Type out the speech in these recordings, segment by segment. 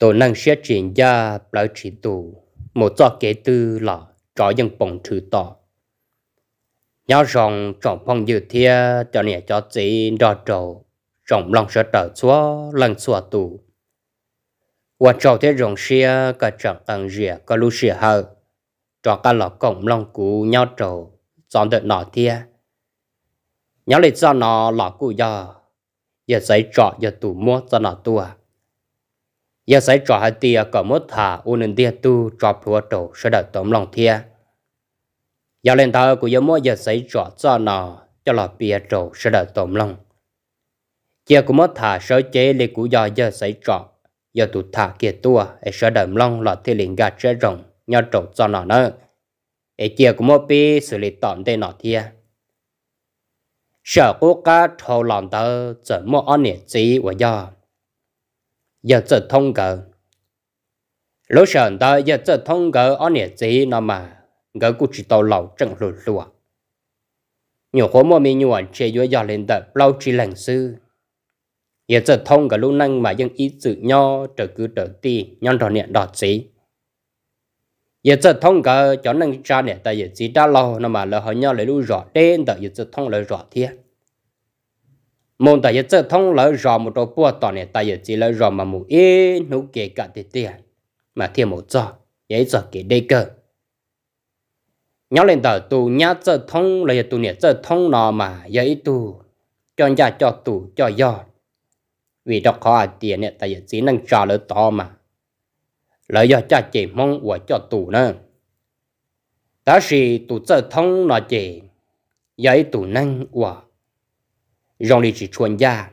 tổ năng xét chuyện gia bảo trị tù một do kế tư là cho dân bồng trừ tỏ nhớ rằng trọng phong dự thế cho nẻ cho chị đo trầu trọng lòng sẽ trở xóa lần xóa tù và trầu thế rồng xia cả trọng tầng rìa cả lưu xe hờ cho cả lọ cổng lòng cú nhau trầu chọn đợi nọ thia nhớ lịch do nó lọ cụ giờ giờ giấy trọ giờ tù mua cho nó tua giờ sẽ trò hai tia có mốt thả u nên tia tu trò phù tổ sẽ đợi tóm lòng thia giờ lên thờ của giờ mỗi giờ sẽ trò cho nó cho lọ bia trầu sẽ đợi tóm lòng giờ của mốt thả sớ chế lê của giờ giờ sẽ trò giờ tụ thả kia tua ấy e sẽ đợi lòng lọ thi liền gạt sẽ rồng nhau trầu cho nó nữa ấy giờ của mốt bia xử lý tóm tên nó thia sợ quốc cá thâu lòng tờ chở mốt ăn nhẹ gì và giờ giờ giờ thông cờ lối sơn đó giờ giờ thông cờ ở nhà gì nó mà gỡ cụ chỉ tàu lẩu chẳng lụt lụa nhiều khối mô mi nhuận chế dối dò lên đợt lâu chỉ lành sư giờ giờ thông cờ lúc năng mà dân ý sự nho trở cứ trở ti nhon tròn niệm đọt gì giờ giờ thông cờ cho năng cha niệm tại giờ gì đã lâu nó mà lỡ hỏi nhau lấy lũ rõ đen đợt giờ giờ thông lấy rõ thiệt môn tại giờ chơi thông lỡ rò một đôi bùa tỏ này tại giờ chỉ lỡ rò mà mù ế nấu kể cả tiền tiền mà thiên một trò giấy trò kể đây cơ nhớ lên tờ tù nhá chơi thông là giờ tù này chơi thông nọ mà giấy tù cho nhà cho tù cho giò vì đó khó à tiền này tại giờ chỉ năng trò lỡ to mà lỡ giờ cha chỉ mong của cho tù nữa đó là tù chơi thông nọ chỉ giấy tù năng của rong đi chỉ chuan gia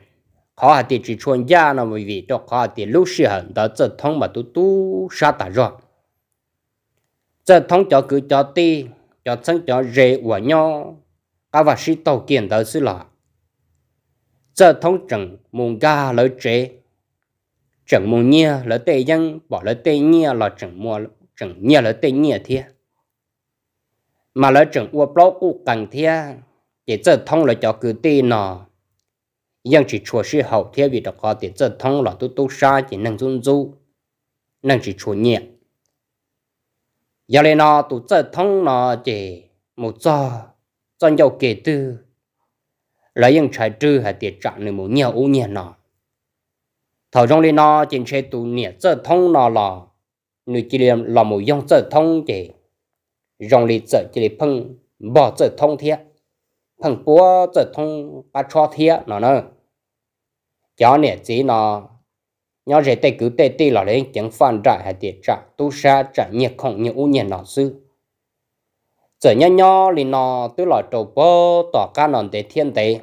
khó hà thì chỉ chuan gia nó mới vì cho khó thì lúc xưa hận đó giờ thông mà tu tu sa ta rồi giờ thông cho cứ cho ti cho chân cho rễ của nhau các vật sĩ tàu kiện đó xứ là giờ thông chẳng mùng ga lỡ chế chẳng mùng nhia lỡ tê dân bỏ lỡ tê nhia là chẳng mua chẳng nhia lỡ tê nhia thiệt mà lỡ chẳng uo bao u cần thiệt chỉ giờ thông là cho cứ ti nọ nhưng chỉ chùa sư hậu theo vì đã có tiền dân thông là tu tu sa chỉ năng dung du năng chỉ chùa nhẹ giờ này nó tu dân thông nó chỉ một giờ dân giàu kể tư lấy yang trái trừ hay tiền trạng này một nhiều ô nhiễm nó thầu trong này nó chỉ sẽ tu nhẹ dân thông nó là người chỉ là một yang dân thông chỉ rong lì chợ chỉ là phân bỏ chợ thông thiệt thằng bố chợ thông ba cho thiệt nó nữa cho nè chỉ nó nhỏ rể tê cứ tê tê là đấy chẳng phản trả hay tiệt trả tu sa trả nhiệt không như u nhiệt nó sư giờ nhỏ nhỏ lì nó tôi là trầu bơ tỏ ca nòn để thiên tế,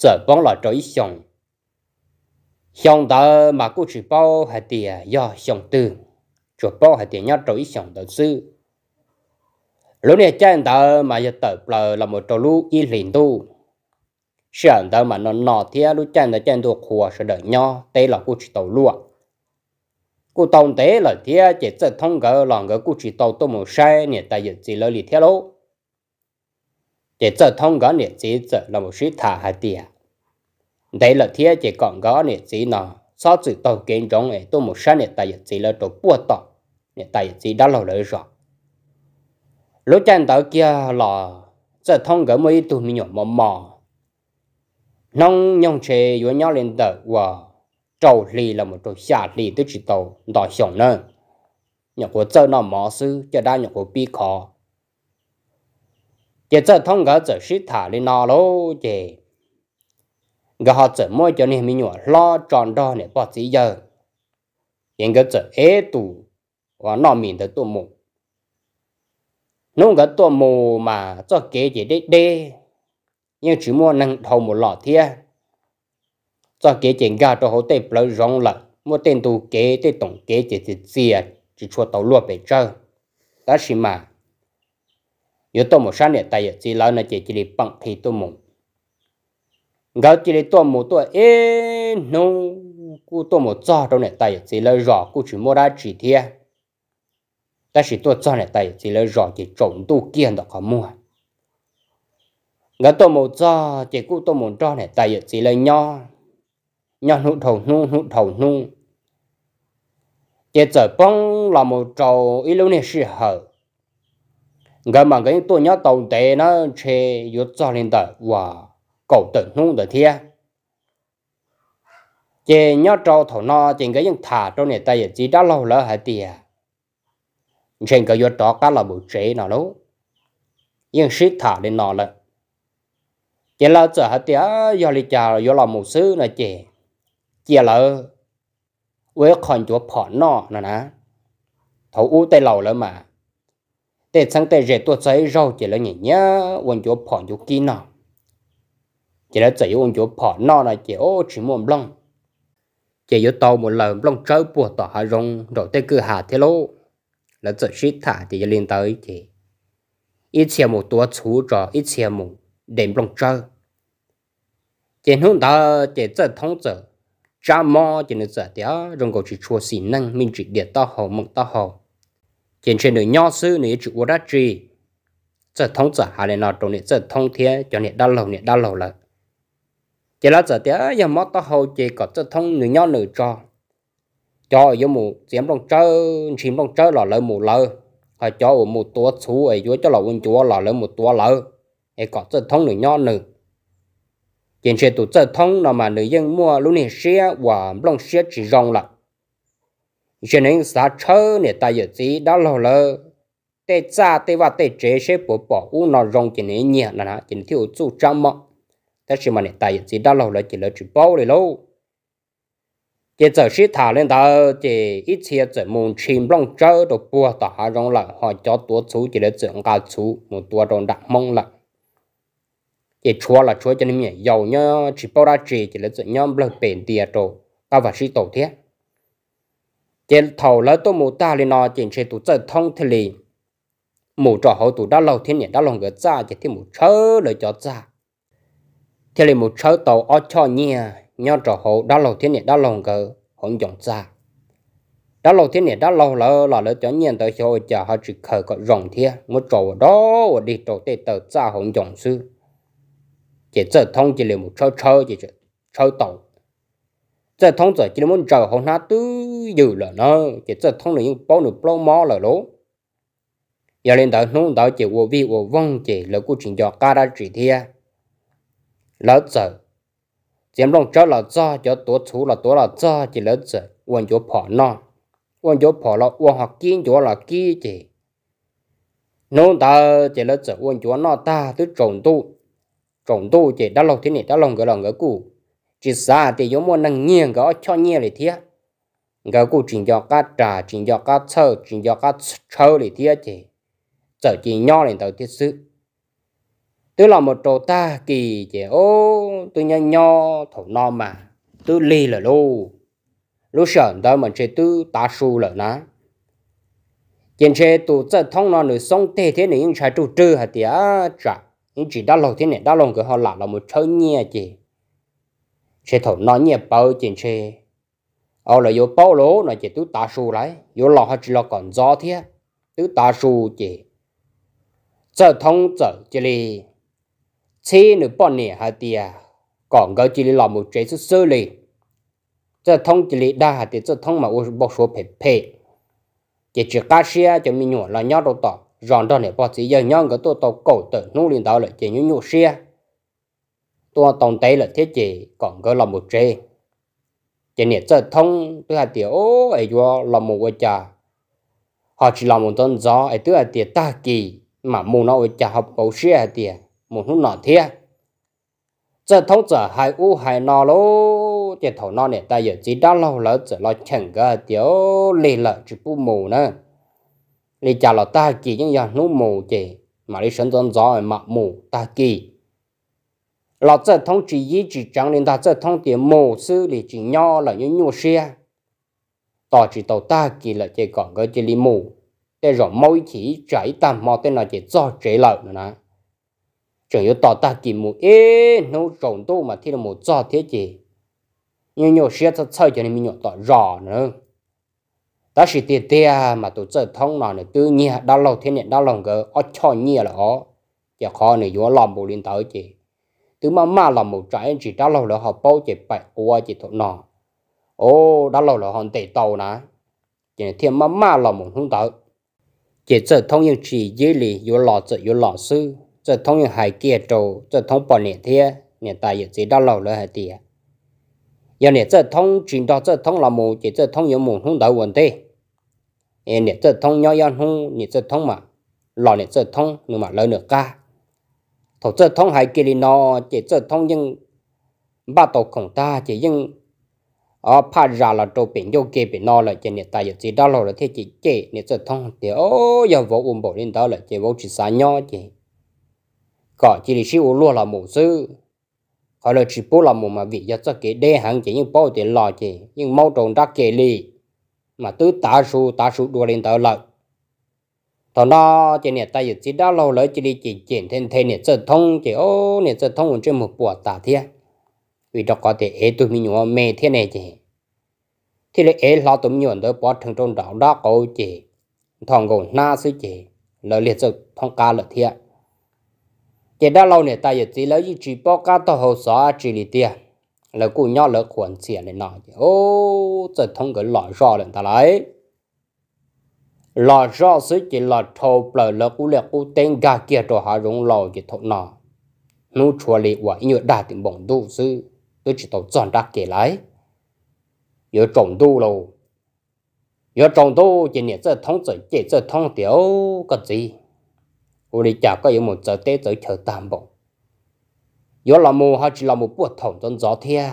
giờ bóng lọ trầu ít xong xong đó mà cũng chỉ bao hay tiệt do xong tư chỗ bao hay tiệt nhỏ trầu xong đó sư lúc này chân đó mà giờ tập là một trầu lũ y liền tu sản đó mà nó nọ thế lúc chân là chân thuộc khua sẽ đợi nho tế là cô chỉ tàu lúa cô tông tế là thế chỉ sẽ thông gỡ lòng gỡ cô chỉ tàu tôm một sai nè tại giờ chỉ lời thế lỗ chỉ sẽ thông gỡ nè chỉ sẽ là một sự thả hai tiền đấy là thế chỉ còn gỡ nè chỉ nọ, sau sự tàu kiến trong ấy tôm một sai nè tại giờ chỉ là tàu bua tàu nè tại dịch chỉ đã lâu rồi rồi lúc chân tàu kia là sẽ thông gỡ mấy tụi mình nhỏ mò nông nhông chế yếu nhau lên tờ và trâu lì là một trâu xa lì tới chỉ tàu đòi xong nơ nhỏ của chơi nó mò sư cho đa nhỏ của bi khó chế chơi thông gỡ chơi sĩ thả lên nó lô chế gỡ họ chơi môi cho nên mình nhỏ lo tròn đo để bỏ gì giờ hiện gỡ chơi ế tù và nó mình tới tụ mù nông gỡ tụ mù mà cho kế chế đế đế nhưng chỉ mua năng đầu một lọ thia cho kế chuyện gà cho hậu tệ bờ rong lợ mua tên tu kế tê tổng kế chỉ à, chỉ chia chỉ cho tàu lúa bể trơ đó xí mà yếu tố một sáng này tại chỉ lão này chỉ chỉ đi bằng thì tôi mùng gạo chỉ đi tôi một tôi ê nô cú tôi một cho đâu này tại chỉ lão rõ cú chỉ mua ra chỉ thia đó xí tôi cho này tại chỉ lão rõ chỉ trộn tu kia đó có mua ngã tô mồ cho chỉ cú tô mồ cho này tại giờ chỉ là nho nho nụ thầu nụ nụ thầu nụ chỉ trở bông là một trầu ít lâu này sự hở ngã mà cái tôi nhớ tàu tệ nó chơi yếu cho lên tờ và cầu tự nụ tờ thia chỉ nhớ trầu thầu no chỉ cái những thả trâu này tại giờ chỉ đã lâu lỡ hả tiề trên cái yếu đó cá là một chế nào đó nhưng sĩ thả lên nó là chỉ là sợ hết tía do lý trà do là một sư là chỉ chỉ là với con chúa phỏ nọ nè nè thấu u tê lầu lỡ mà tê sang tê rệt tuột giấy rau chỉ là nhỉ nhá quần chúa phỏ chúa kia nọ chỉ là chỉ quần chúa phỏ nọ là chỉ ô chỉ muốn lông chỉ yếu tàu một lần lông chơi bùa tỏ hà rong rồi tê cứ hà thế lô là sợ shít thả thì liên tới chỉ ít xe một tua chú trò ít xe một đêm lông chơi chỉ hôm đó chỉ rất thông giờ cha mẹ chỉ nên giờ đó rồng cầu chỉ chua xì năng mình chỉ để ta học, mộng ta học. chỉ trên đời nhau sư này chỉ uống đắt gì rất thông giờ hà này nó trong này rất thông thế cho này đau lầu này đau lầu là chỉ là giờ đó giờ mò to hồ chỉ có rất thông nửa nhau nửa cho, cho giờ mù chiếm trong chơi chiếm trong chơi là lợi mù lợi, hay cho một tua chú ấy cho là quân chúa là lợi một tua lợi, ấy có rất thông nửa nhau nửa hiện trên tổ chức thông nào mà nữ dân mua lúc này xe và lòng xe chỉ rong là cho nên xa chớ này ta dự gì đã lâu lơ tê cha tê và tê chế xe bỏ bỏ u nó rong cho nè nhẹ là nó chỉ thiếu chú trăm mà, ta chỉ mà nè ta dự gì đã lâu lơ chỉ là chỉ bao lì lâu chỉ giờ sĩ thả lên ta chỉ ít xe chỉ muốn chìm lòng chớ đồ bùa tả rong là họ cho tổ chức chỉ để trưởng cả chú một tổ đồng đặc mong lặng chỉ chúa là chúa cho nên mình giàu nhá chỉ bao ra chỉ chỉ là chuyện nhóm là bền tiền đồ à tao và sĩ tổ thiết chỉ thầu lỡ tôi mù ta lên nó chỉ chỉ tụ chơi thông thế liền mù trò hậu tụ đã lâu thiên nhỉ đã lòng gỡ ra chỉ thì một chớ lời cho ra thế liền mù chớ tàu ở cho nhia nhau trò hậu đã lâu thiên nhỉ đã lòng gỡ không dọn ra đã lâu thiên nhỉ đã lâu lỡ là lỡ cho nhiên tới chỗ chờ họ chỉ khởi có rồng thế một trò đó đi trò tê tờ ra không dọn sư chỉ giờ thông chỉ là một trâu trâu chỉ trâu tổng giờ thông giờ chỉ là muốn chờ hôm nay tư dự là nó chỉ giờ thông là những bao nửa bao mò là lố giờ lên tới nông tới chỉ vô vi vô vong chỉ là cuộc chuyện cho cả đã chỉ thia lỡ giờ xem lòng cho là do cho tổ chú là tổ là do chỉ lỡ giờ quan chỗ phỏ non quan chỗ phỏ là quan học kiến chỗ là kia chỉ nông tới chỉ lỡ giờ quan chỗ nó ta tới trồng tu rồng tu chỉ đã lồng thế này đã lòng cái lồng cái cụ chỉ xa thì giống một năng nghiêng cái cho nhiên lại thế cái cụ chỉ cho cá trà chỉ cho cá sơ chỉ cho cá sơ lại thế chỉ giờ chỉ nho lên đầu thiết sự tôi là một trò ta kỳ chỉ ô tôi nho nho thổ no mà tôi ly là lô lô sợ đó mình sẽ tư ta su là ná, trên xe tụ giờ thông nó nữa sống thế thế này nhưng trái chủ trừ hả tía trả nhưng chỉ đa lòng thế này đa lòng cái họ lạ là một chơi nhẹ chị chị thổ nói nhẹ bao tiền chị ở là vô bao lố nó chị tú ta su lại vô lọ họ chỉ là còn gió thế tú ta su chị giờ thông giờ chị li chi nửa bọn nè hả tia còn cái chị li là một chế xuất sơ li giờ thông chị li đa hả tia giờ thông mà ô bọc số phê phê chị chỉ cá xe cho mình nhỏ là nhau đâu tao rọn đó này bỏ chỉ giờ nhau cái tôi tàu cổ tử nô lên đó là chỉ nhu nhu xe tôi tổng tế là thế chỉ còn có lòng một trê chỉ này chơi thông tôi hạt tiểu ấy cho lòng một cái trà họ chỉ lòng một tôn gió ấy tôi hạt tiểu ta kỳ mà mù nó ấy trà học cổ xe hạt tiểu một lúc nọ thế chơi thông giờ hai ú hai nọ lô chỉ thổ nọ này ta giờ chỉ đã lâu lỡ giờ lo chẳng cái tiểu lì lợ chứ bù mù nữa lý chả là ta chỉ những giờ nú mù chỉ mà lý sân tuân gió ở mặt mù ta kỳ nho là những xe nhỏ kỳ là chỉ còn cái chỉ li rồi mỗi chỉ chạy tạm mà tên là chỉ do chế lợi nữa nè，chẳng kỳ mù ế nô rộng tu mà thì là mù do thế những nhỏ xe ta chơi cho nên mình nhỏ tỏ rõ nữa。đó là tiền tiền mà tôi chơi thông nó này tự nhiên đau lòng thiên nhiên đau lòng cái ở cho nhiều là ó giờ khó này vừa làm bộ liên tới chị từ mà mà làm một trái chỉ đau lòng là họ bao chị bảy qua chị thọ nọ ô đau lòng là họ tệ tàu nè chỉ thêm mà mà làm một hướng tới chỉ chơi thông những chỉ dưới lì vừa lọ chơi vừa lọ sư chơi thông những hải kia trâu chơi thông bao nhiêu thế, nhẹ tài giờ chỉ đau lòng là hải tiền giờ này giờ chuyển đó giờ thông là một chỉ giờ thông có không đỡ vấn đề em này giờ thông nhau nhau không này giờ thông mà lò này nhưng mà lớn được cả thổ giờ thông hay kia nó chỉ giờ thông nhưng ba tổ khổng ta chỉ nhưng ở ờ, phá ra là trâu biển vô kia biển nó là chỉ này ta giờ chỉ đó là thế chỉ chỉ này giờ thì ô giờ vô ôm bộ đó là chỉ vô chỉ xa nhau chỉ có chỉ là siêu là một sự họ là chỉ bố là một mà vì do cho cái đế hàng chỉ những bao tiền lo chỉ nhưng mau trồng ra kề lì mà tứ tá số tá số đua lên tờ lợi thằng đó trên này ta giờ chỉ đã lâu lấy chỉ đi chỉ chuyển thêm thêm này giờ thông chỉ ô này giờ thông còn trên một bộ tả thế vì đó có thể ế tụi mình nhỏ mê thế này chỉ thì lấy ế lo tụi mình nhỏ tới bỏ thằng trong đó đó có chỉ thằng gồm na sư chỉ lợi liệt giờ thông ca lợi thiệt chỉ đã lâu này ta giờ chỉ lấy gì chỉ bao cá tàu hồ xóa chỉ lì tiền là cụ nhau lỡ khoản tiền này nọ ô giờ thông cái lọ rõ lên ta lấy lọ rõ sự chỉ là thầu bờ lỡ cụ lỡ cụ tên gà kia đồ hà rung lò chỉ thọ nọ nụ chua lì quả nhựa đa tiền bổng đủ sư tôi chỉ tàu chọn đặc kể lấy giờ trồng đủ rồi giờ trồng đủ chỉ nhẹ giờ thông chỉ chỉ giờ thông tiểu cái gì u đi chả có những một giờ tết tới chờ tạm bộ gió là mù hay chỉ là một buổi thổi trong gió thia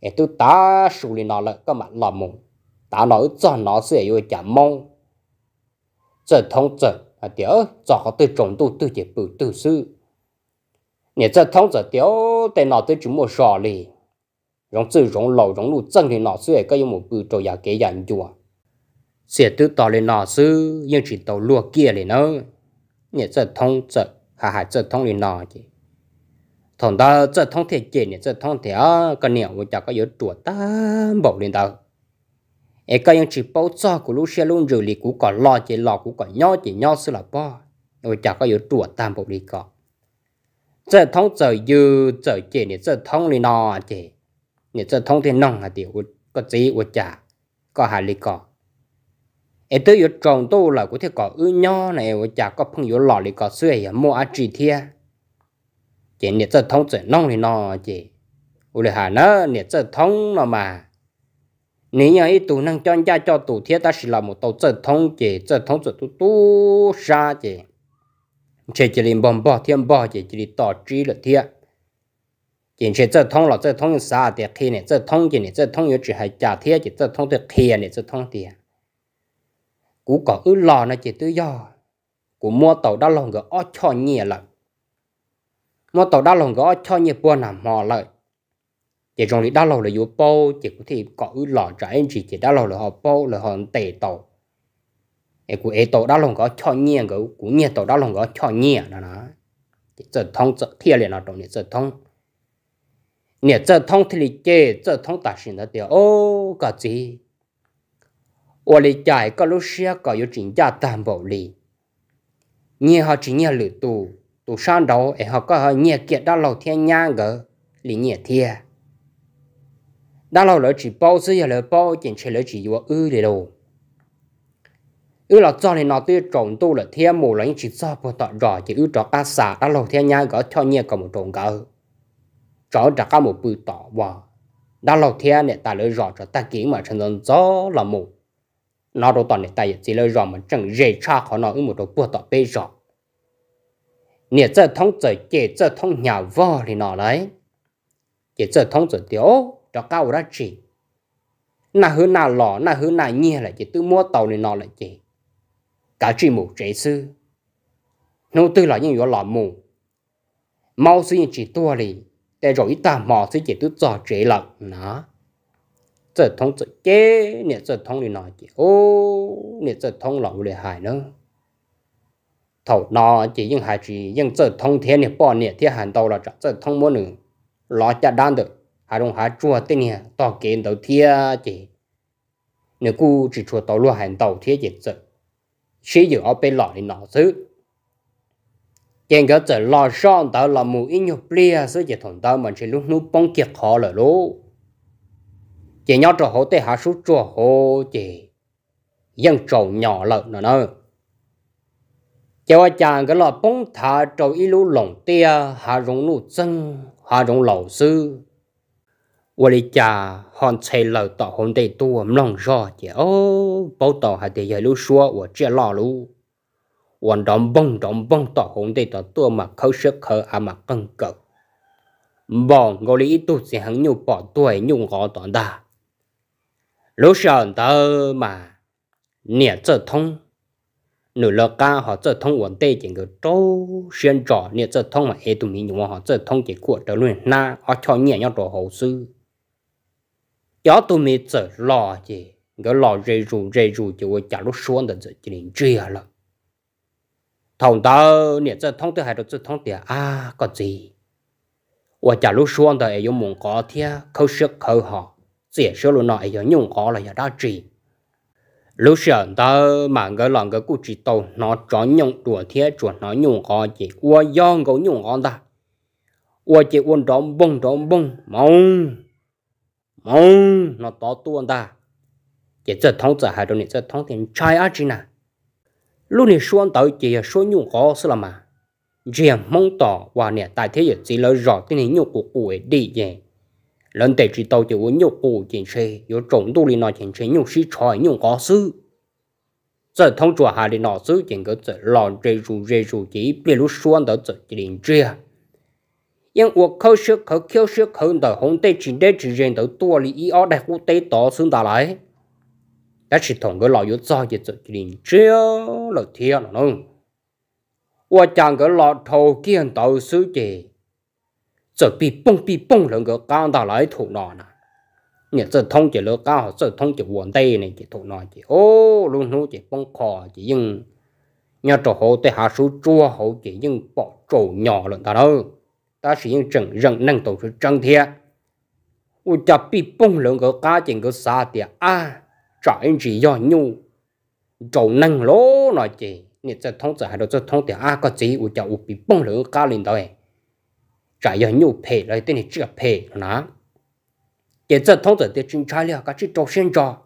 để tôi tá sù lì nó lại các bạn là mù tá nó cho nó sẽ yêu chả mong giờ thông giờ à tiểu giờ có tôi trồng tôi tôi chỉ bự tôi sư nhớ giờ thông giờ tiểu tên nó tôi chúng một sò lì rong chữ rong lầu rong lụ chân thì nó sẽ có một bự trâu già sẽ tự tỏ lên nó sư nhưng chỉ tàu lúa kia lên 你这通这还还这通里哪去？thằng ta 这通铁剑呢，这通铁个鸟我家个有多大毛领导？哎，个样只包扎古路线路肉里古个老姐老古个鸟姐鸟是了吧？我家个有多大毛领导？这通这有这剑呢，这通里哪去？你这通铁弄啊的，我个只我家个还里个。ấy tới yếu trồng tô là có thể có ư nho này và chả có phong yếu lọ thì có xuôi mua ăn chỉ thia chỉ nhiệt giờ thông chuyển nông thì nó chỉ ủa hà nó nhiệt giờ thông nó mà nếu như tụ năng cho cha cho tụ thiết ta chỉ là một tàu giờ thông chỉ giờ thông giờ tụ tu xa chỉ chỉ chỉ liền bom bò thiên bò chỉ chỉ liền tỏ trí là thiệt chỉ chỉ giờ thông là giờ thông xa thì khi này giờ thông chỉ này giờ thông yếu chỉ hay trả thiết chỉ giờ thông thì khi này giờ thông thiệt cú có ư lò nó chỉ tự do cú mua tàu đã lòng gỡ ó cho nhẹ lại mua tàu đã lòng gỡ cho nhẹ buồn nằm mò lại chỉ trong lý đã lòng là yếu bô chỉ có thể có ư lò trả anh chỉ chỉ đã lòng là họ bô là họ tệ tàu ấy cú ấy tàu đã lòng gỡ cho nhẹ gỡ cú nhẹ tàu đã lòng gỡ cho nhẹ là nó chỉ thông giờ thiệt là nó trong này giờ thông nè giờ thông thì lý chế thông ta xin nó tiêu ô cái gì 我理解各路些各有专家担保理，你好专业旅途，途上头也好各好业界到老天娘个理业天，到老了只包子也来包，坚持了只有饿的喽。ư là cho nên nó tiêu trộn tu là thiên mù là những chỉ do bộ tọt rõ chỉ ư trọt ta xả đã lâu thiên nhai gõ cho nhẹ còn một trộn gỡ chó trả cả một bự tọt và đã lâu thiên này ta lỡ rõ cho ta kiếm mà thành dân gió là một nó đồ toàn để tay chỉ lời rõ mà chẳng dễ cha khó nó một đồ bùa tọt bê rõ nè giờ thông giờ chế giờ thông nhà vợ thì nó đấy chế giờ thông giờ tiểu cho cao ra chỉ na hứa na lò na hứa na nhẹ lại chỉ tự mua tàu thì nó lại chỉ cả chỉ một chế sư nô tư là những yếu lò mù mau suy chỉ tua đi để rồi ta mò suy chỉ tự cho chế lợn nó 这通这接，你这通你哪接？哦，你这通老厉害呢。thầu nó chỉ những hai chỉ những giờ thông thiên thì bỏ nè thì hàn đầu là chắc thông mỗi nửa lo chặt đan được hai đồng hai chua tên nè to kiến đầu thia chỉ nếu cu chỉ chua tàu luôn hàn đầu thia chỉ giờ chỉ giờ ở bên lọ thì cái giờ lo son tàu là mù ít nhiều plia số chỉ thằng mình chỉ lúc bông kiệt khó rồi luôn chỉ nhau trò hổ tế hạ số trò hổ chỉ dân trò nhỏ lợn nữa nữa chỉ qua chàng cái lọ bông thả trò ít lú lồng tia hạ rong lú chân hạ rong lẩu sư qua đi chà hòn chạy lợn tỏ hồn tê tu lòng rõ chỉ ô bao tỏ hạ tê giờ lú xua và chia lọ lú hoàn đồng bông đồng bông tỏ hồn tê tỏ tua mà khâu sức khờ à mà cân cờ bỏ ngô lý tu sẽ hắn nhu bỏ tuổi nhung gõ tỏ đà lúc sờn tơ mà nè trở thông nửa lọ ca họ trở thông quần tê chỉ người trâu xuyên trò nè trở thông mà ê tụi mình nhưng mà họ trở thông chỉ của trở luôn na họ cho nhẹ nhau trò hậu sư gió tụi mình trở lò chỉ cái lò rây rù rây rù chỉ có chả lúc xuống được chỉ đến chia rồi à thằng tao nè trở thông tới hai đứa trở thông thì à có gì và chả lúc xuống thì ấy dùng muốn có thế khâu sức khâu họ sẽ số lượng nói giờ nhung có là giờ đó chỉ lúc sợ ta mà cái lòng cái cụ chỉ tàu nó cho nhung đùa thế chuẩn nó nhung có chỉ qua do gấu nhung có ta qua chỉ quân đóng bông đóng bông mong mong nó to tuôn ta chỉ rất thông giờ hai đôi này rất thông tiền trai á chứ nè lúc này xuân tới chỉ số nhung có sự là mà riêng mong tỏ và nè tại thế giới chỉ lỡ rõ cái này nhung của cụ ấy đi vậy lần tệ chỉ tàu chỉ uống nhiều cụ chiến sĩ yếu trọng tu li nọ chiến sĩ nhiều sĩ tròi nhiều có sư giờ thông chùa hà li nọ sư chiến cơ giờ lòn rê rù rê rù chỉ bị lúc xuân đó giờ chỉ cái lão liền chia nhưng 我可是可可是可的红队只队只认得多里一二代护队多孙打来，但是同个老友早就做连接了天了。我讲个老头见到手机。这比蹦比蹦能够刚到来土那呢。你这通就了刚好，这通就稳定呢，就土那就哦，龙头就蹦靠就用，你这好对下手抓好就用包走鸟了，大佬，但是用整人能都是整天，我家比蹦能够干净个啥的啊，长只要牛，走能咯那就，你这通这还到这通的啊个子，我家我比蹦能够干领导哎。trả giờ nhu phê lại tên này chưa phê nó cái giờ thông tử để chúng trái là các chữ trâu sen cho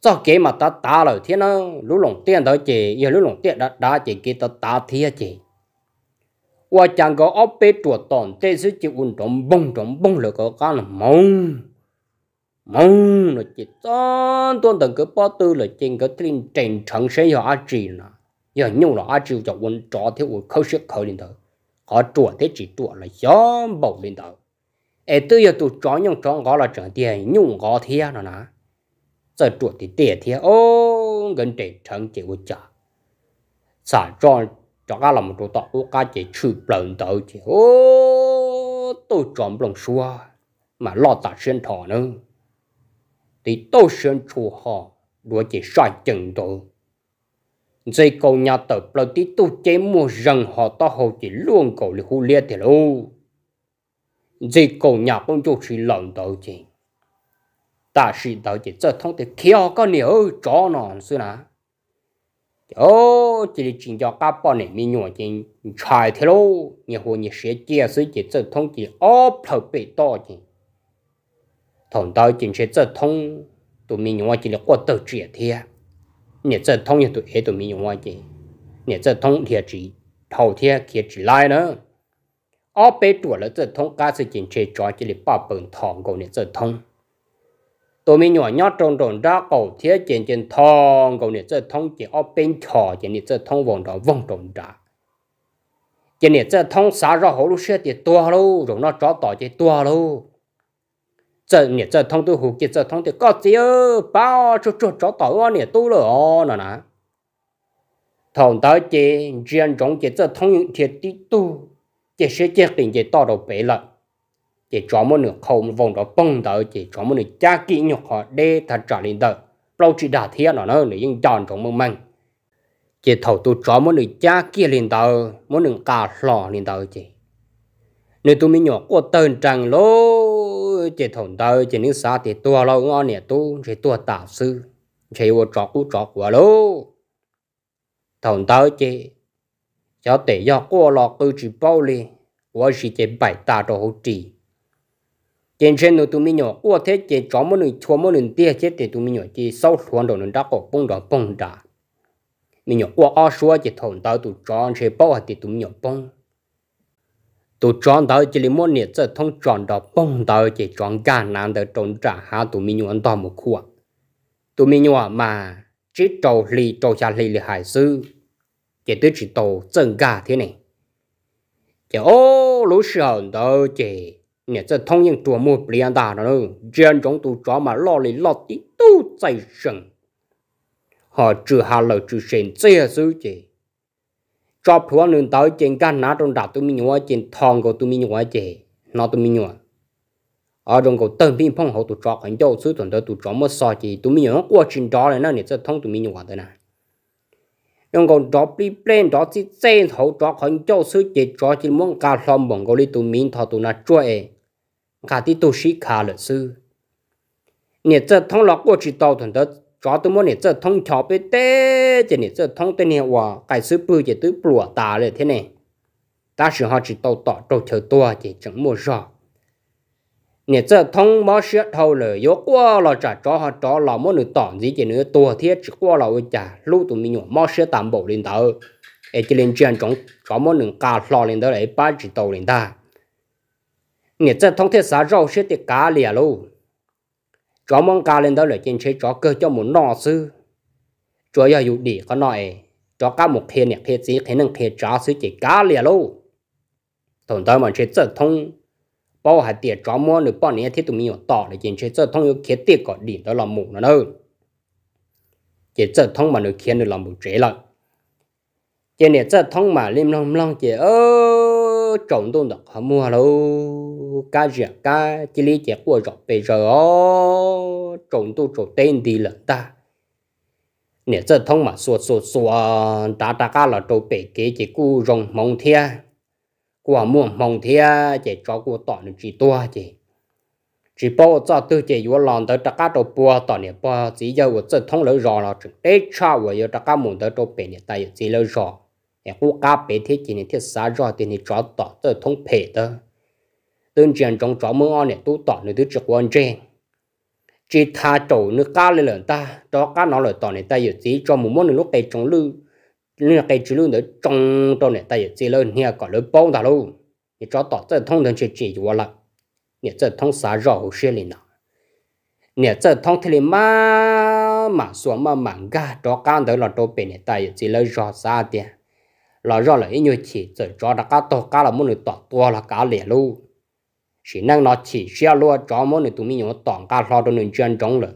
cho cái mà ta ta rồi thế nó lũ lồng tiền đó chị giờ lũ lồng tiền đã đã chị cái ta ta thế chị và chẳng có ốp bê chuột tòn tê sứ chị un trống bông trống bông là có cái là mông mông là chị toàn toàn từng cái bao tư là trên cái tiền tiền trắng sẽ giờ chỉ nè giờ nhung là chỉ cho un trọ thế un khâu sức khởi lên thôi có chuột thế chỉ chuột là gió bầu lên đầu ai tôi giờ tôi chọn những chó ngó là chẳng tiền nhung ngó thế nó nà giờ chuột thì tiền thế ô gần trẻ chẳng chỉ của chả xả chọn cho các làm chỗ tọt của các chỉ chịu bận đầu chỉ ô tôi chọn bận xua mà lo tạ sinh thọ nữa thì tôi sinh chủ họ đuổi chỉ sai chừng tôi dây cầu nhà tờ bảo tí tu chế mua rừng họ ta hồ chỉ luôn cầu lì khu lia thì lô dây cầu nhà cũng chủ sĩ lòng đầu chỉ ta sĩ đầu chỉ cho thông thì kia có nhiều chó nọ xưa nà ô chỉ là chỉ cho các bọn này mình nhồi chỉ chạy thế lô nhiều hồ nhiều sẽ chia sẻ chỉ cho thông chỉ óp thầu bị to chỉ thằng đầu chỉ sẽ cho thông tụi mình nhồi chỉ là qua tờ chuyện thiệt 你这通也都也都没用完的，你这通贴纸头贴贴纸来呢，二百多了这通，干脆进去抓起来把本糖果你这通，都没用要种种扎狗贴进进糖果你这通进二边桥进你这通往到往种扎，进你这通啥时候路学的多喽，容那找到的多喽。这你这通都胡给这通的搞只有包就就找到我你都了哦呢呢。thông tới chế riêng trong chế cho thông những thiệt tí tu chế sẽ chế tình chế to đầu bể lợn chế cho một nửa không vòng đó bông tới chế cho một nửa cha kỹ nhục họ đê thật trả lên lâu chỉ đã thiệt nó nữa nữa nhưng tròn trong mông măng thầu tu cho một nửa cha kia lên tới một nửa cà lò lên tới chế nếu nhỏ qua tên rằng lô chỉ thằng tao chỉ những xã thì tua lâu ngon nè tu chỉ tua tạo sư chỉ vô trọt u trọt quá lô thằng tao chỉ cho tệ do qua lọ cứ chỉ bao li và chỉ chỉ bảy ta cho hỗ trì trên trên nó tụi mình nhỏ qua thế chỉ chó một người chó một người tia chết thì tụi mình nhỏ chỉ sau xuống đồ nó đã có bông đỏ bông đá mình nhỏ qua ở xua chỉ thằng tao tụi chó chỉ bao thì tụi mình nhỏ bông tụ chọn đầu chỉ là mỗi niệm sẽ thông chọn đầu bông đầu chỉ chọn cả nàng đó trốn trả hạ tụ mình nhuận đó một khu tụ mình nhuận à, mà chỉ trầu lì trầu xa lì lì hải sư chỉ tới chỉ tổ chân cả thế này chỉ ô lũ sợ đó chỉ niệm sẽ thông những chùa mua liền đà đó nữa trên trong tụ chọn mà lo lì lo tí tu chạy sừng họ trừ hà lợi trừ sinh chơi sư chỉ cho phù nên tới trên cả nát trong đạp tụi mình nhua trên thòng của tụi mình nhua chế nó tụi mình nhua ở trong cổ tân pin phong hậu tụi trọ cảnh châu suy tuần tới tụi trọ mất so chỉ tụi mình nhua quá trên đó này nó nhiệt sẽ thông tụi mình nhua tới này trong cổ trọ đi lên đó chỉ trên hậu trọ cảnh châu suy chỉ trọ chỉ muốn cả lòng bọn cổ đi tụi mình thọ tụi nó chơi cả thì tụi sĩ cả lịch sư nhiệt sẽ thông lọc qua chỉ tàu tuần tới cho tôi muốn này rất thông chó bê tê chỉ này rất thông tên này hòa cái sư bự chỉ tới bùa tà เลย thế này ta sự họ chỉ tàu tỏ trâu chờ tua chỉ chẳng mua rõ nè rất thông bao sữa thâu lời yếu quá là chả cho họ cho là muốn được tỏn gì chỉ nữa tua thiết chỉ quá là chả lúc tụi mình nhỏ bao sữa tạm bộ lên tàu ấy chỉ lên chuyện chống cho muốn được cả lo lên tàu lại ba chỉ tàu lên ta nè rất thông thiết xã rau sữa thì cá lìa luôn chó mong cao lên đó là trên chế chó cơ cho một nọ sư cho giờ dụ đi có nói chó cá một thiên nhạc thiên gì thế nâng thiên chó sư chỉ cá liền luôn tổng tới mà chế rất thông bao hạt tiền chó mua được bao nhiêu thì tụi mình tỏ để trên chế rất thông yêu kia tiền có đi đó là mù nó đâu chế rất thông mà được kia được là mù chế lại chế này rất thông mà lim long long chế ơ trộn tôi được không mua luôn cá rẻ cá chỉ lấy trẻ của rõ bây giờ ó trộn tu trộn tên đi lần ta nè giờ thông mà sụt sụt sụt ta ta cá là trộn bể kế chỉ cú rồng mong thia của à mua mong thia chỉ cho của tỏ được chỉ tua chỉ chỉ bao giờ tôi chỉ vừa lòng tới ta cá trộn bùa tỏ nè bùa chỉ giờ của giờ thông lỡ rõ là trộn tết cha vừa giờ ta cá muốn tới trộn bể nè ta giờ chỉ lỡ rõ nè cú cá bể thế chỉ nè thiết xa rõ thì nè cho tỏ tới thông bể tới tên chuyện trong chó mưa on này tu tỏ nơi thứ trực quan trên chỉ tha chỗ nước cá lên lần ta cho cá nó lời tỏ này ta giờ chỉ cho một món lúc tay trong lư nên là cái chữ lư nữa trong trong này ta giờ chỉ lên nha còn lớn bao ta luôn thì cho tỏ rất thông thường chỉ chỉ qua lại nè rất thông xá rõ hồ sơ lên nào nè rất thông thì mà mà xuống mà mảng ga cho cá đó là cho bên này ta giờ chỉ lên rõ xa tiền là rõ là ít nhiều chỉ rồi cho đã cá to cá là muốn được tỏ to là cá lẻ luôn chỉ năng nó chỉ chia luôn cho mỗi người tụi mình nhớ tỏng cả lo đôi nên chuyên trong lợ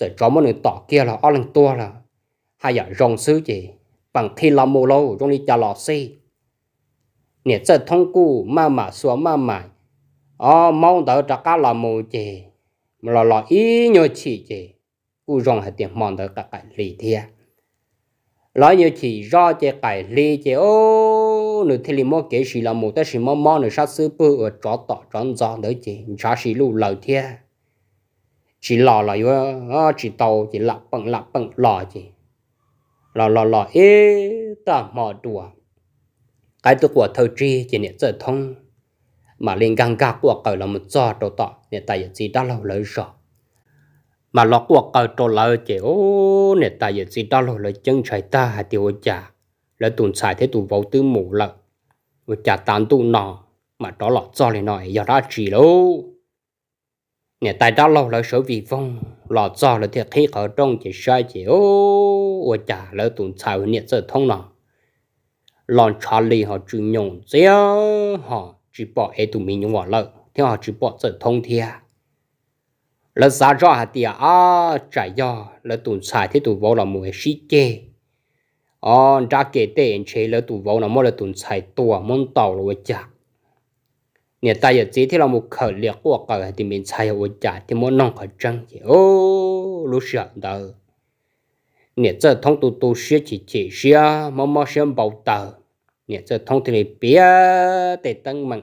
rồi cho mỗi người tỏ kia là ở lần tua là hay là rồng sư gì bằng khi làm mồ lâu trong đi chả lò xì, nè giờ thông cụ mà mà xua mà mà ờ mong đợi trả cả làm mồ gì mà lò lọ ý nhớ chỉ gì cụ rồng hay tiền mòn đỡ cả cái lì thiệt lỡ như chỉ do chỉ cái lì chỉ ô số nửa thì mò kế sĩ là một cái sĩ mò mò nửa sát sư bự ở chó tỏ tròn gió nữa chị chả sĩ lù lầu thia chỉ lò là yo ờ, chỉ tàu chỉ lặp bằng lặp bằng lò chị lò lò lò ê ta mò đùa cái tôi của thâu tri chỉ niệm giờ thông mà linh gang gạc của cậu là một giò đồ tỏ niệm tại gì đã lâu lấy rồi mà lọ của cậu trâu lỡ chỉ ô niệm tại gì đã lâu lấy chân trái ta hay tiêu chả là tụn xài thế tụn vào tư mù lợ và chả tán tu nọ mà đó là do lại nói do đã chỉ đâu nè tại đó lâu là sở vì vong là do là thiệt khi ở trong chỉ sai chỉ ô và chả là tụn xài nè sơ thông nọ lòng lon Charlie họ chữ nhộng zia họ chỉ bỏ ai tụi mình nhung vào lợ theo họ chỉ bỏ giờ thông thia là giá rõ hạt tiền à trả do là tụn xài thế tụi vào là mùa sĩ chê ông ờ, ra kể tên chế là tụ vào nó mỗi là tụ chạy tùa à, mong tàu là chả nhà ta giờ chỉ thì là một khởi liệt của cả thì mình chạy ở chả thì muốn nông khởi trăng thì ô lúc sợ đó nhà giờ thông tụ tụ xia chỉ chỉ xia mà mà xem bảo tờ nhà giờ thông thì bia để tăng mạnh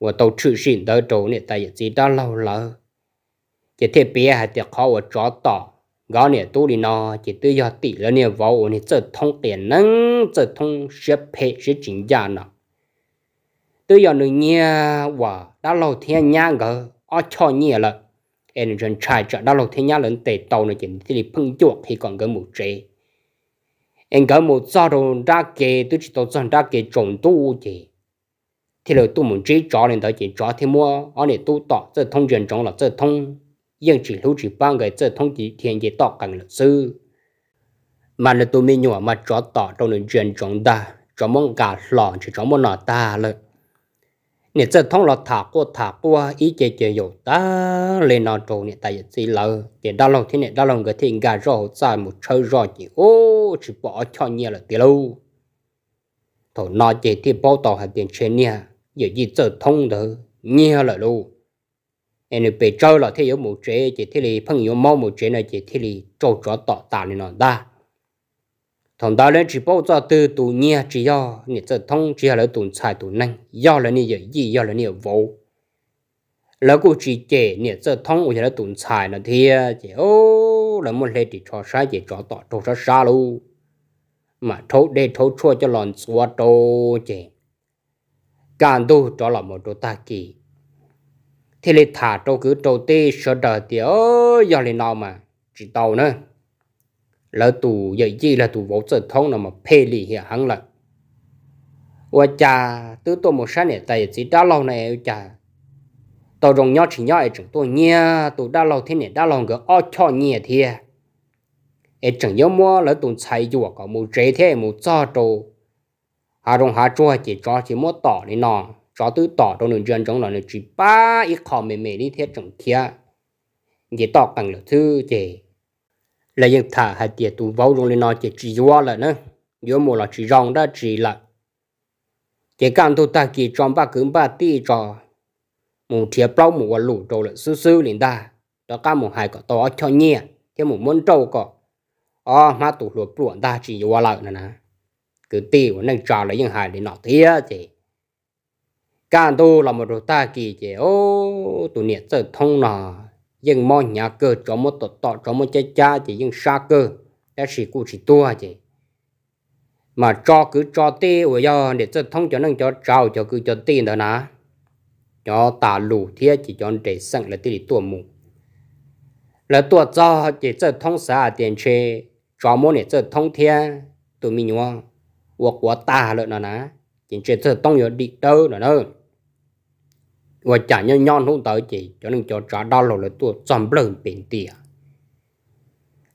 và tàu chữ xin đỡ chỗ nhà ta giờ chỉ đó lâu lâu chỉ thế bia hay thì khó và chó tỏ gõ nè tu đi nó chỉ tự do tỷ là nè vào nè trở thông tiền năng trở thông sẽ phê sẽ chính giá nó tự do nữa nha và đã lâu thiên nhá gỡ ở cho nhẹ là em dân trai chợ đã lâu thiên nhá lớn tệ tàu này chỉ thì phun chuột thì còn gỡ một chế em gỡ một sao đồ ra kề tôi chỉ tôi ra kề trồng tu chỉ thì là tu muốn chế chó lên tới chỉ chó thì mua ở nè tu tỏ trở thông truyền trong là trở thông nhưng chỉ lưu chỉ ba người chơi thông chỉ thiên gì tỏ càng lực sư mà là tụi mình nhỏ mà cho tỏ trong nền chuyện chúng ta cho mong cả lọ chỉ cho mong nọ ta lợi nên chơi thông là thả qua thả qua ý chế chế dụ ta lên nọ trâu nè tại gì lờ thì đa lòng thế nè đa lòng cái thiên gà rò dài một chơi rò chỉ ô chỉ bỏ cho nhẹ là tiền lâu thổ nọ chế thì bao tỏ hạt tiền trên nè giờ gì chơi thông đó nhẹ là lâu nên bây giờ là thế yếu một chế chỉ thế là phong yếu mau một chế này chỉ thế là trâu chó tọt tà nên nó đa thằng đó lên chỉ bảo cho từ tù nhia chỉ do nhiệt giờ thông chỉ là tù xài tù năng do là nhiệt giờ gì do là nhiệt vô là cô chỉ chế nhiệt giờ thông chỉ là tù xài là thì à, chỉ ô là một hệ chỉ cho sai chỉ cho tọt trâu cho xa luôn mà thấu để thấu chua cho lòn xua trâu chế càng tu cho là một đồ ta kỳ thì lệ thả trâu cứ trâu tê sợ đờ tiếu do lên nào mà chỉ tàu nữa lỡ tù dậy gì là tù vỗ sở thông nào mà phê lì hiểu hắn lại ủa cha tứ tôi một sáng này tại chỉ đã lâu này cha tàu rồng nhau chỉ nhau ấy chúng tôi nghe tụ đã lâu thế này đã lâu cái o cho nghe thiệt ấy chẳng nhớ mua lỡ tụ chạy dù có một trái thế một cho trâu hà rồng hà chua chỉ cho chỉ mua tỏ đi nọ cho tôi tỏ trong đường chân trong đó là chỉ ba ít khó mềm mềm đi thiết trong kia để tỏ bằng là thứ gì là những thả hạt tiền tụ vào trong lên nó chỉ chỉ do là nữa do một là chỉ rong đó chỉ là chỉ cần tôi ta kỳ trong ba cứng ba tí cho một thiệp bao một lũ trâu là sư sư liền ta đó cả một hai có to cho nhẹ thế một muốn trâu có ờ mà tụ lụa bluộn ta chỉ do là nữa nè cứ tiêu nó trả lại những hài để nó tiếc gì càng đô là một đồ ta kỳ chế ô tụ nhiệt tự thông nọ nhưng mò nhà cơ cho một tổ tọ cho một chơi cha chỉ nhưng xa cơ đã sĩ cụ chỉ tua chỉ mà cho cứ cho tê ở do để trở thông cho năng cho trào cho cứ cho tê đó nà cho tà lù thiết chỉ cho để sẵn là tê tua mù là tua cho chỉ tự thông xã tiền chê cho mỗi để trở thông thiết tụi mình nhua hoặc của ta lợi nó nà chỉ chuyện sẽ tông yếu đi đâu nữa nữa và chả nhau nhon không tới chỉ cho nên cho trả đau lỗ là tôi chọn bơm biển tiền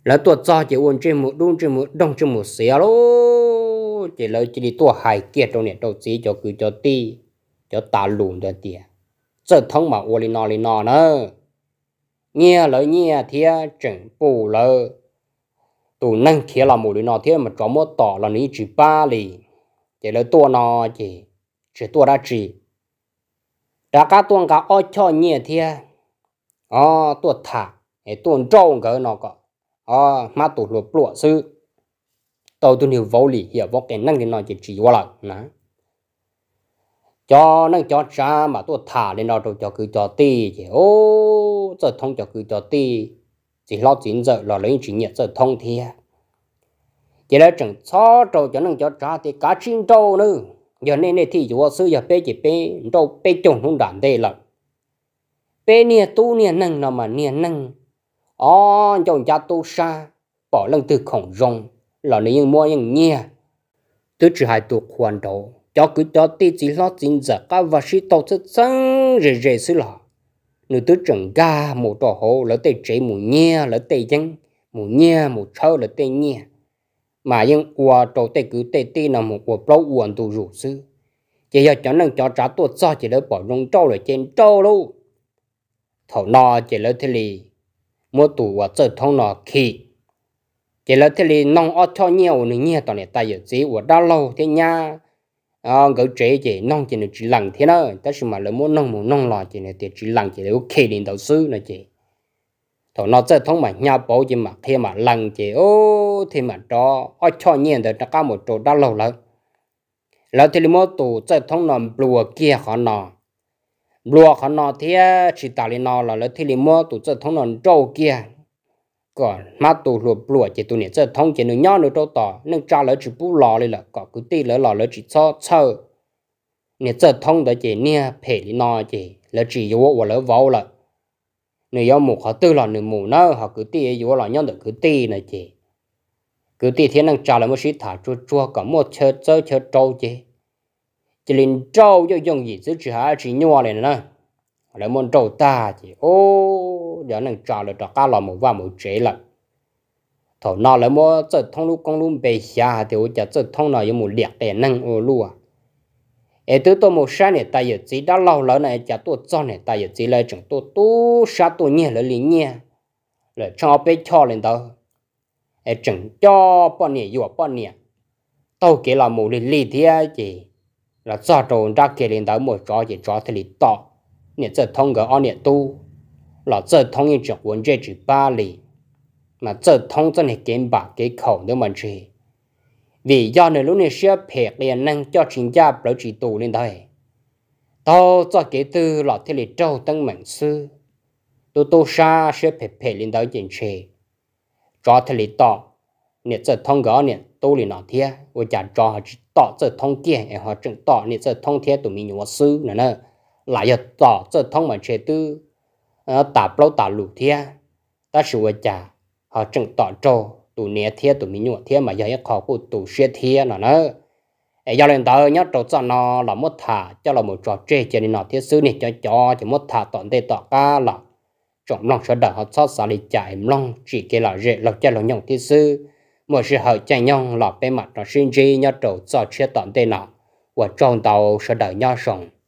là tôi cho chỉ uốn trên một đun trên một đông trên một xía luôn, chỉ là chỉ đi tôi hài kiệt trong này đầu xí cho cứ cho ti cho ta lùn cho tiền giờ thông mà uốn lên nó lên nó nữa nghe lời nghe thì chừng bù lơ tụ năng kia là một đứa nó thế mà cho một tỏ là ní chỉ ba liền chỉ là tua nó chỉ chỉ tua ra chỉ đã cả tuôn cá ô cho nhẹ thế ô tua thả để tuôn trâu cái nó có ô mà tụt lụt lụa sư tôi tuân hiểu vô lý hiểu vô cái năng cái nó chỉ chỉ qua lại nè cho năng cho cha mà tôi thả lên nó rồi cho cứ cho tì chỉ ô giờ thông cho cứ cho tì chỉ lo chính giờ lo lấy chính nhiệt giờ thông thiệt chỉ là chẳng cho trâu cho năng cho trả thì cá chín trâu nữa giờ nên này thì chúa sư giờ bê chỉ bê, trâu bê chồng không đảm đây là bê nia tu nia năng nào mà nia năng ó chồng cha tu sa bỏ lăng từ khổng rồng là nên những mua những nhia tứ chỉ hai tu khoan đồ, cho cứ cho tí chỉ lo chính giờ các vật sĩ tổ chức sang rề rề xứ lọ nữ tứ chẳng ga một trò hồ là tê chế một nhia là tê dân một nhia một trâu là tê nhia mà những qua chỗ tê cứ tê tê nằm một của pro uẩn tu rủ sư chỉ giờ cho nên cho trả tuột sao chỉ lấy bỏ rong trâu rồi trên trâu luôn thầu nọ chỉ lấy thế lì mua tủ và chơi thông nọ khi chỉ lấy thế lì nong ở cho nhiều nữa nhé tao này tay giờ gì của đau lâu thế nha à gấu trẻ chỉ nong chỉ được chỉ lằng thế đó tất nhiên mà lấy mua nong mua nong lò chỉ là chỉ lằng chỉ là ok đến đầu sư là chỉ thổ nó chơi thông mà nhà bố gì mà thêm mà lần chỉ ô thêm mà đó ở cho nhiên được nó có một chỗ đó lâu lắm lâu thì mua tụ chơi thông nó lùa kia họ nó lùa họ nó thì chỉ tạo lý nó là lâu thì mua tụ chơi thông nó trâu kia còn mà tụ lùa lùa chỉ tủ này chơi thông chỉ nó nhỏ nó trâu tỏ nên cha lỡ chỉ bù lò lên là có cứ tí lỡ lò lỡ chỉ cho chơi nè chơi thông đó chỉ nè phải lý nó chỉ lỡ chỉ vô và lỡ vào là nếu yêu mù họ tư là nửa mù nó họ cứ tì yêu là nhân được cứ tì này chị cứ tì thiên năng trả lại một sĩ thả chua chua cả một chơi chơi chơi trâu chị chỉ linh trâu cho dùng gì chứ chỉ hai chỉ nhau này nè lại muốn trâu ta chị ô giờ năng trả lại trả cả là một vài một chế lại thầu nào lại mua chơi thông lúc công lúc bề xa thì ô chả chơi thông nào yêu mù liệt để năng ô luôn ai tôi tôi một sáng này ta giờ chỉ đã lâu lỡ này chả tôi cho này ta giờ chỉ là chẳng tôi tu sa tôi nhẹ là liền nhẹ là cho bé cho lên đó ai chẳng cho bao nhiêu vừa bao nhiêu tôi kể là một liền liền thế chỉ là cho trộn ra kể lên đó một chó chỉ chó thì liền to nè giờ thông cái anh nè tu là giờ thông những chuyện vấn đề chỉ ba lì mà giờ thông cho này kiếm bạc cái khẩu nữa mà chơi vì do nơi lúc này sẽ phải liền năng cho chính gia bảo chỉ tù lên đây tôi cho kế tư là thế lệ châu tăng mạnh sư tôi tô xa sẽ phải phải lên đó chính chế cho thế lệ tọ nè giờ thông gõ nè tôi liền nói thế và chả cho chỉ tọ giờ thông kia em họ chứng tọ nè giờ thông thế tụi mình nhiều sư nữa nè lại giờ tọ giờ thông mạnh chế tư ờ, tạp lâu tạp lụ thế ta sự và họ chứng tọ trâu tụ nè thiệt tụ mình nhụa thiệt mà giờ khó của tụ xe thiệt nó nữa ấy giờ lên tới nhớ trâu cho nó là mất thả cho là một trò chơi cho nên nó thiết sư này cho cho chỉ mất thả toàn tê tọt ca là trọng lòng sợ đợi họ xót xa đi chạy lòng chỉ cái là dễ lộc cho lòng nhộng thiết sư một sự hậu chạy nhông là bề mặt nó sinh chi nhớ trâu cho chưa toàn tê nào và trong tàu sợ đợi nhớ sống